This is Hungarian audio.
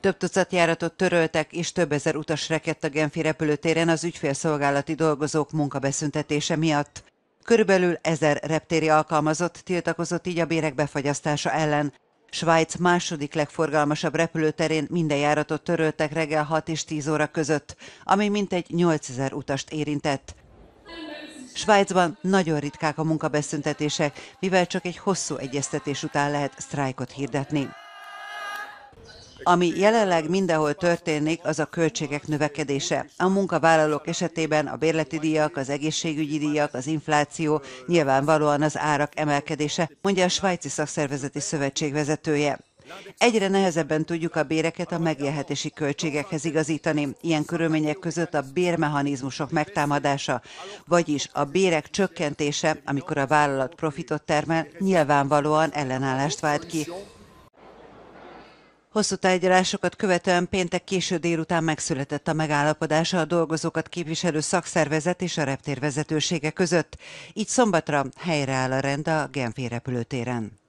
Több tucat járatot töröltek, és több ezer utas rekedt a Genfi repülőtéren az ügyfélszolgálati dolgozók munkabeszüntetése miatt. Körülbelül ezer reptéri alkalmazott tiltakozott így a bérek befagyasztása ellen. Svájc második legforgalmasabb repülőterén minden járatot töröltek reggel 6 és 10 óra között, ami mintegy 8000 utast érintett. Svájcban nagyon ritkák a munkabeszüntetések, mivel csak egy hosszú egyeztetés után lehet sztrájkot hirdetni. Ami jelenleg mindenhol történik, az a költségek növekedése. A munkavállalók esetében a bérleti díjak, az egészségügyi díjak, az infláció, nyilvánvalóan az árak emelkedése, mondja a Svájci Szakszervezeti Szövetség vezetője. Egyre nehezebben tudjuk a béreket a megélhetési költségekhez igazítani. Ilyen körülmények között a bérmechanizmusok megtámadása, vagyis a bérek csökkentése, amikor a vállalat profitot termel, nyilvánvalóan ellenállást vált ki. Hosszú tárgyalásokat követően péntek késő délután megszületett a megállapodása a dolgozókat képviselő szakszervezet és a reptér vezetősége között. Így szombatra helyreáll a rend a Genfi repülőtéren.